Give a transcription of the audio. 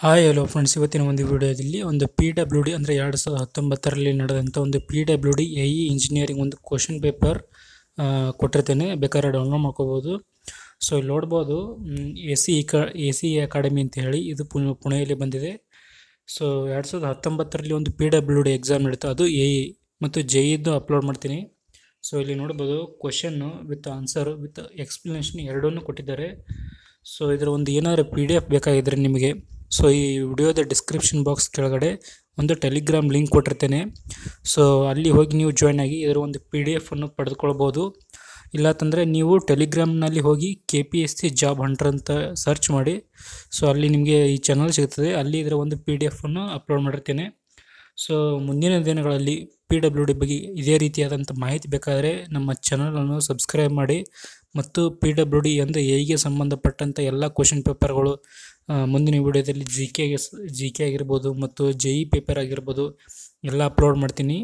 hi hello friends ಇವತ್ತಿನ ಒಂದು ವಿಡಿಯೋದಲ್ಲಿ ಒಂದು ಪಿ ಡಬ್ಲ್ಯೂ ಡಿ ಅಂದರೆ ಎರಡು ಸಾವಿರದ ಹತ್ತೊಂಬತ್ತರಲ್ಲಿ ನಡೆದಂಥ ಒಂದು P W D A E engineering ಒಂದು ಕ್ವಶನ್ ಪೇಪರ್ ಕೊಟ್ಟಿರ್ತೇನೆ ಬೇಕಾದ್ರೆ ಡೌನ್ಲೋಡ್ ಮಾಡ್ಕೋಬೋದು ಸೊ ಇಲ್ಲಿ ನೋಡ್ಬೋದು ಎ ಸಿ ಇಕಾ ಎ ಸಿ ಅಕಾಡೆಮಿ ಅಂತ ಹೇಳಿ ಇದು ಪುಣೆಯಲ್ಲಿ ಬಂದಿದೆ ಸೊ ಎರಡು ಸಾವಿರದ ಹತ್ತೊಂಬತ್ತರಲ್ಲಿ ಒಂದು ಪಿ ಡಬ್ಲ್ಯೂ ಡಿ ಎಕ್ಸಾಮ್ ನಡೀತು ಅದು ಎ ಇ e ಮತ್ತು ಜೆ ಇದ್ದು ಅಪ್ಲೋಡ್ ಮಾಡ್ತೀನಿ ಸೊ ಇಲ್ಲಿ ನೋಡ್ಬೋದು question with answer with explanation ಎರಡನ್ನೂ ಕೊಟ್ಟಿದ್ದಾರೆ ಸೊ ಇದರ ಒಂದು ಏನಾದರೂ ಪಿ ಡಿ ಎಫ್ ಬೇಕಾಗಿದ್ದರೆ ನಿಮಗೆ ಸೊ ಈ ವಿಡಿಯೋದ ಡಿಸ್ಕ್ರಿಪ್ಷನ್ ಬಾಕ್ಸ್ ಕೆಳಗಡೆ ಒಂದು ಟೆಲಿಗ್ರಾಮ್ ಲಿಂಕ್ ಕೊಟ್ಟಿರ್ತೇನೆ ಸೊ ಅಲ್ಲಿ ಹೋಗಿ ನೀವು ಜಾಯ್ನ್ ಆಗಿ ಇದರ ಒಂದು ಪಿ ಡಿ ಎಫನ್ನು ಪಡೆದುಕೊಳ್ಬೋದು ತಂದರೆ ನೀವು ಟೆಲಿಗ್ರಾಮ್ನಲ್ಲಿ ಹೋಗಿ K P S C job hunter ಅಂತ ಸರ್ಚ್ ಮಾಡಿ ಸೊ ಅಲ್ಲಿ ನಿಮಗೆ ಈ ಚಾನಲ್ ಸಿಗ್ತದೆ ಅಲ್ಲಿ ಇದರ ಒಂದು ಪಿ ಡಿ ಎಫನ್ನು ಅಪ್ಲೋಡ್ ಮಾಡಿರ್ತೇನೆ ಸೊ ಮುಂದಿನ ದಿನಗಳಲ್ಲಿ ಪಿ ಡಬ್ಲ್ಯೂ ಡಿ ಬಗ್ಗೆ ಇದೇ ರೀತಿಯಾದಂಥ ಮಾಹಿತಿ ಬೇಕಾದರೆ ನಮ್ಮ ಚಾನಲನ್ನು ಸಬ್ಸ್ಕ್ರೈಬ್ ಮಾಡಿ ಮತ್ತು ಪಿ ಡಬ್ಲ್ಯೂ ಡಿ ಅಂದರೆ ಎಗೆ ಸಂಬಂಧಪಟ್ಟಂಥ ಎಲ್ಲ ಕ್ವಶನ್ ಪೇಪರ್ಗಳು ಮುಂದಿನ ವಿಡಿಯೋದಲ್ಲಿ ಜಿ ಕೆ ಜಿ ಕೆ ಆಗಿರ್ಬೋದು ಮತ್ತು ಜೆ ಇ ಪೇಪರ್ ಆಗಿರ್ಬೋದು ಎಲ್ಲ ಅಪ್ಲೋಡ್ ಮಾಡ್ತೀನಿ